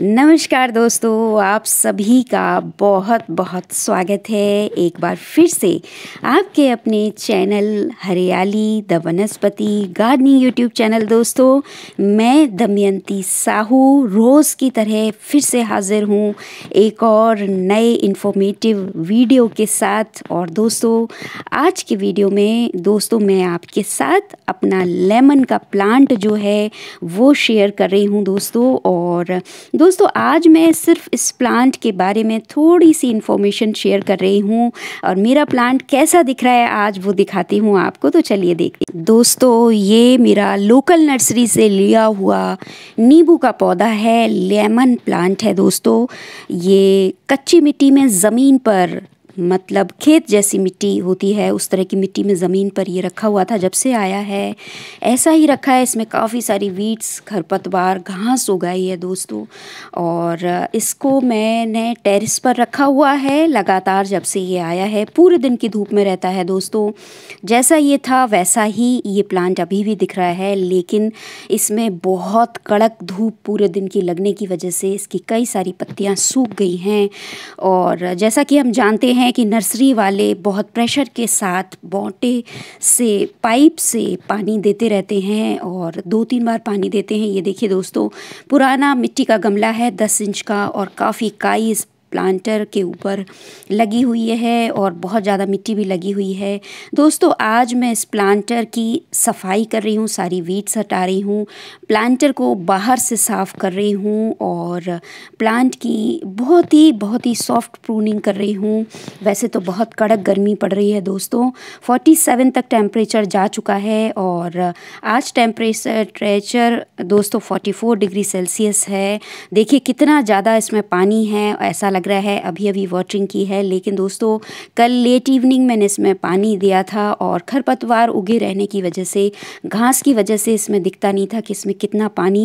नमस्कार दोस्तों आप सभी का बहुत बहुत स्वागत है एक बार फिर से आपके अपने चैनल हरियाली the Vanaspati gardening YouTube channel दोस्तों मैं दमयंती साहू रोज़ की तरह फिर से हाज़िर हूँ एक और नए इन्फॉर्मेटिव वीडियो के साथ और दोस्तों आज के वीडियो में दोस्तों मैं आपके साथ अपना लेमन का प्लांट जो है वो शेयर कर रही हूँ दोस्तों और दोस्तों दोस्तों आज मैं सिर्फ इस प्लांट के बारे में थोड़ी सी इन्फॉर्मेशन शेयर कर रही हूँ और मेरा प्लांट कैसा दिख रहा है आज वो दिखाती हूँ आपको तो चलिए देखते दोस्तों ये मेरा लोकल नर्सरी से लिया हुआ नींबू का पौधा है लेमन प्लांट है दोस्तों ये कच्ची मिट्टी में ज़मीन पर मतलब खेत जैसी मिट्टी होती है उस तरह की मिट्टी में ज़मीन पर ये रखा हुआ था जब से आया है ऐसा ही रखा है इसमें काफ़ी सारी वीट्स खरपतवार घास उगाई है दोस्तों और इसको मैंने टेरिस पर रखा हुआ है लगातार जब से ये आया है पूरे दिन की धूप में रहता है दोस्तों जैसा ये था वैसा ही ये प्लांट अभी भी दिख रहा है लेकिन इसमें बहुत कड़क धूप पूरे दिन की लगने की वजह से इसकी कई सारी पत्तियाँ सूख गई हैं और जैसा कि हम जानते हैं हैं कि नर्सरी वाले बहुत प्रेशर के साथ बोटे से पाइप से पानी देते रहते हैं और दो तीन बार पानी देते हैं ये देखिए दोस्तों पुराना मिट्टी का गमला है दस इंच का और काफ़ी काइज प्लांटर के ऊपर लगी हुई है और बहुत ज़्यादा मिट्टी भी लगी हुई है दोस्तों आज मैं इस प्लांटर की सफाई कर रही हूँ सारी वीट्स हटा रही हूँ प्लांटर को बाहर से साफ़ कर रही हूँ और प्लांट की बहुत ही बहुत ही सॉफ्ट प्रूनिंग कर रही हूँ वैसे तो बहुत कड़क गर्मी पड़ रही है दोस्तों 47 तक टेम्परेचर जा चुका है और आज टेम्परेचर टेम्परेचर दोस्तों फोर डिग्री सेल्सियस है देखिए कितना ज़्यादा इसमें पानी है ऐसा लग रहा है अभी अभी वाटरिंग की है लेकिन दोस्तों कल लेट इवनिंग मैंने इसमें पानी दिया था और खरपतवार उगे रहने की वजह से घास की वजह से इसमें दिखता नहीं था कि इसमें कितना पानी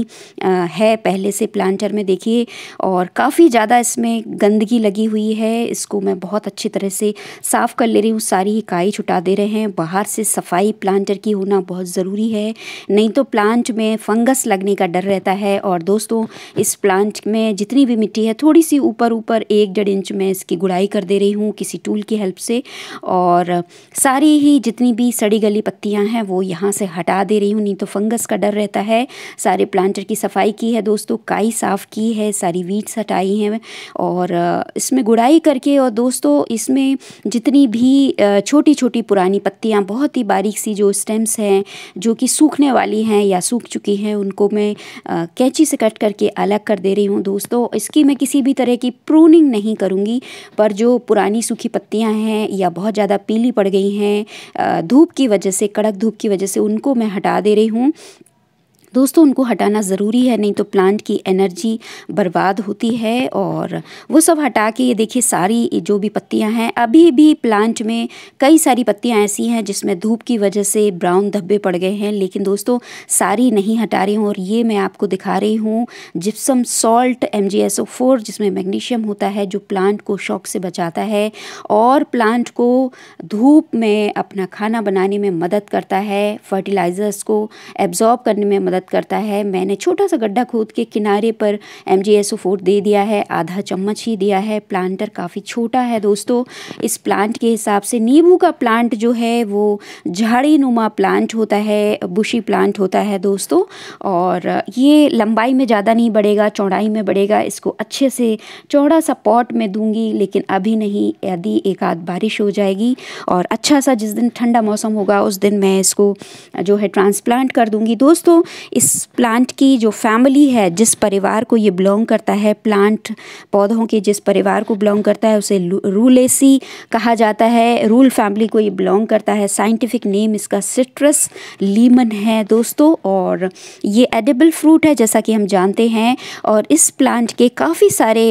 है पहले से प्लांटर में देखिए और काफ़ी ज़्यादा इसमें गंदगी लगी हुई है इसको मैं बहुत अच्छी तरह से साफ़ कर ले रही हूँ सारी इकाई छुटा दे रहे हैं बाहर से सफाई प्लांटर की होना बहुत ज़रूरी है नहीं तो प्लांट में फंगस लगने का डर रहता है और दोस्तों इस प्लांट में जितनी भी मिट्टी है थोड़ी सी ऊपर ऊपर पर एक डेढ़ इंच मैं इसकी गुड़ाई कर दे रही हूँ किसी टूल की हेल्प से और सारी ही जितनी भी सड़ी गली पत्तियाँ हैं वो यहाँ से हटा दे रही हूँ नहीं तो फंगस का डर रहता है सारे प्लांटर की सफाई की है दोस्तों काई साफ़ की है सारी वीट्स हटाई हैं और इसमें गुड़ाई करके और दोस्तों इसमें जितनी भी छोटी छोटी पुरानी पत्तियाँ बहुत ही बारीक सी जो स्टेम्स हैं जो कि सूखने वाली हैं या सूख चुकी हैं उनको मैं कैंची से कट करके अलग कर दे रही हूँ दोस्तों इसकी मैं किसी भी तरह की प्रून प्रूनिंग नहीं करूँगी पर जो पुरानी सूखी पत्तियाँ हैं या बहुत ज़्यादा पीली पड़ गई हैं धूप की वजह से कड़क धूप की वजह से उनको मैं हटा दे रही हूँ दोस्तों उनको हटाना ज़रूरी है नहीं तो प्लांट की एनर्जी बर्बाद होती है और वो सब हटा के ये देखिए सारी जो भी पत्तियां हैं अभी भी प्लांट में कई सारी पत्तियां ऐसी हैं जिसमें धूप की वजह से ब्राउन धब्बे पड़ गए हैं लेकिन दोस्तों सारी नहीं हटा रही हूँ और ये मैं आपको दिखा रही हूँ जिप्सम सॉल्ट एम जिसमें मैग्नीशियम होता है जो प्लांट को शौक से बचाता है और प्लांट को धूप में अपना खाना बनाने में मदद करता है फर्टिलाइज़र्स को एब्जॉर्ब करने में मदद मदद करता है मैंने छोटा सा गड्ढा खोद के किनारे पर एम जी दे दिया है आधा चम्मच ही दिया है प्लांटर काफ़ी छोटा है दोस्तों इस प्लांट के हिसाब से नींबू का प्लांट जो है वो झाड़ी नुमा प्लांट होता है बुशी प्लांट होता है दोस्तों और ये लंबाई में ज़्यादा नहीं बढ़ेगा चौड़ाई में बढ़ेगा इसको अच्छे से चौड़ा सा पॉट में दूंगी लेकिन अभी नहीं यदि एक आध बारिश हो जाएगी और अच्छा सा जिस दिन ठंडा मौसम होगा उस दिन मैं इसको जो है ट्रांसप्लांट कर दूंगी दोस्तों इस प्लांट की जो फैमिली है जिस परिवार को ये बिलोंग करता है प्लांट पौधों के जिस परिवार को बिलोंग करता है उसे रूलेसी कहा जाता है रूल फैमिली को ये बिलोंग करता है साइंटिफिक नेम इसका सिट्रस लीमन है दोस्तों और ये एडेबल फ्रूट है जैसा कि हम जानते हैं और इस प्लांट के काफ़ी सारे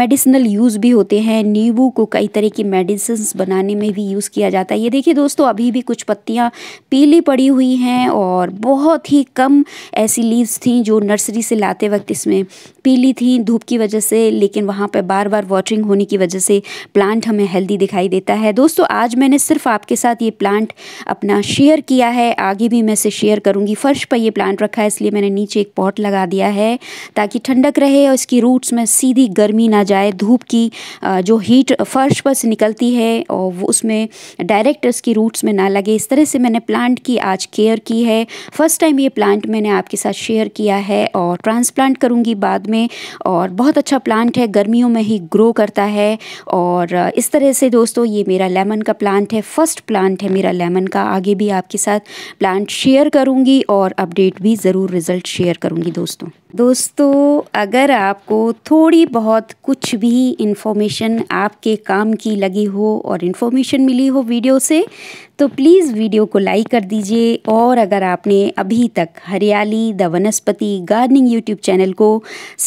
मेडिसिनल यूज़ भी होते हैं नींबू को कई तरह की मेडिसिन बनाने में भी यूज़ किया जाता है ये देखिए दोस्तों अभी भी कुछ पत्तियाँ पीली पड़ी हुई हैं और बहुत ही कम ऐसी लीव्स थी जो नर्सरी से लाते वक्त इसमें पीली थी धूप की वजह से लेकिन वहाँ पर बार बार वाटरिंग होने की वजह से प्लांट हमें हेल्दी दिखाई देता है दोस्तों आज मैंने सिर्फ आपके साथ ये प्लांट अपना शेयर किया है आगे भी मैं इसे शेयर करूँगी फ़र्श पर ये प्लांट रखा है इसलिए मैंने नीचे एक पॉट लगा दिया है ताकि ठंडक रहे और इसकी रूट्स में सीधी गर्मी ना जाए धूप की जो हीट फर्श पर से निकलती है और वो उसमें डायरेक्ट इसकी रूट्स में ना लगे इस तरह से मैंने प्लांट की आज केयर की है फर्स्ट टाइम ये प्लांट मैंने आपके साथ शेयर किया है और ट्रांसप्लांट करूँगी बाद में और बहुत अच्छा प्लांट है गर्मियों में ही ग्रो करता है और इस तरह से दोस्तों ये मेरा लेमन का प्लांट है फ़र्स्ट प्लांट है मेरा लेमन का आगे भी आपके साथ प्लांट शेयर करूँगी और अपडेट भी ज़रूर रिज़ल्ट शेयर करूँगी दोस्तों दोस्तों अगर आपको थोड़ी बहुत कुछ भी इन्फॉर्मेशन आपके काम की लगी हो और इन्फॉर्मेशन मिली हो वीडियो से तो प्लीज़ वीडियो को लाइक कर दीजिए और अगर आपने अभी तक Hariyali the Vanaspati gardening YouTube channel को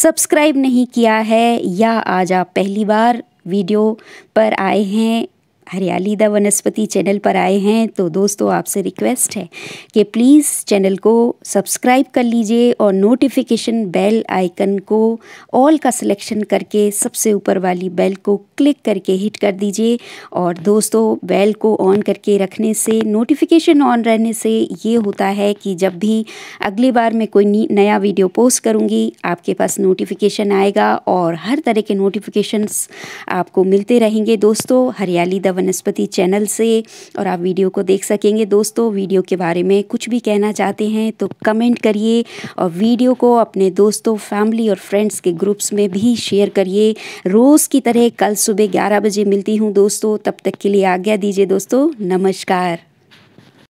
सब्सक्राइब नहीं किया है या आज आप पहली बार वीडियो पर आए हैं द वनस्पति चैनल पर आए हैं तो दोस्तों आपसे रिक्वेस्ट है कि प्लीज़ चैनल को सब्सक्राइब कर लीजिए और नोटिफिकेशन बेल आइकन को ऑल का सिलेक्शन करके सबसे ऊपर वाली बेल को क्लिक करके हिट कर दीजिए और दोस्तों बेल को ऑन करके रखने से नोटिफिकेशन ऑन रहने से ये होता है कि जब भी अगली बार मैं कोई नया वीडियो पोस्ट करूँगी आपके पास नोटिफिकेशन आएगा और हर तरह के नोटिफिकेशन आपको मिलते रहेंगे दोस्तों हरियाली द वनस्पति चैनल से और आप वीडियो को देख सकेंगे दोस्तों वीडियो के बारे में कुछ भी कहना चाहते हैं तो कमेंट करिए और वीडियो को अपने दोस्तों फैमिली और फ्रेंड्स के ग्रुप्स में भी शेयर करिए रोज़ की तरह कल सुबह ग्यारह बजे मिलती हूँ दोस्तों तब तक के लिए आज्ञा दीजिए दोस्तों नमस्कार